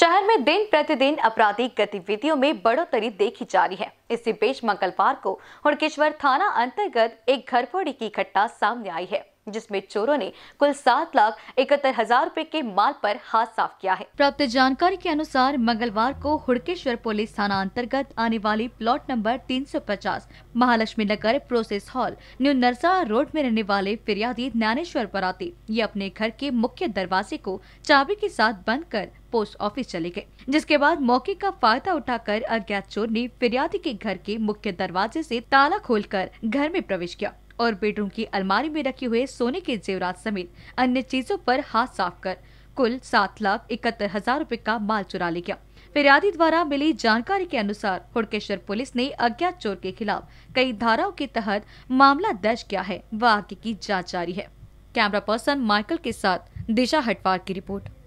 शहर में दिन प्रतिदिन आपराधिक गतिविधियों में बढ़ोतरी देखी जा रही है इससे बीच मंगलवार को हुड़केश्वर थाना अंतर्गत एक घरफोड़ी की घटना सामने आई है जिसमें चोरों ने कुल सात लाख इकहत्तर हजार रूपए के माल पर हाथ साफ किया है प्राप्त जानकारी के अनुसार मंगलवार को हुड़केश्वर पुलिस थाना अंतर्गत आने वाली प्लॉट नंबर 350 महालक्ष्मी नगर प्रोसेस हॉल न्यू नरसा रोड में रहने वाले फिरियादी ज्ञानेश्वर बराती ये अपने घर के मुख्य दरवाजे को चाबी के साथ बंद कर पोस्ट ऑफिस चले गए जिसके बाद मौके का फायदा उठाकर अज्ञात चोर ने फिरियादी के घर के मुख्य दरवाजे से ताला खोलकर घर में प्रवेश किया और बेडरूम की अलमारी में रखे हुए सोने के जेवरात समेत अन्य चीजों पर हाथ साफ कर कुल सात लाख इकहत्तर हजार रूपए का माल चुरा ले गया फिरियादी द्वारा मिली जानकारी के अनुसार हुड़केश्वर पुलिस ने अज्ञात चोर के खिलाफ कई धाराओं के तहत मामला दर्ज किया है व आगे की जाँच जारी है कैमरा पर्सन माइकल के साथ दिशा हटवार की रिपोर्ट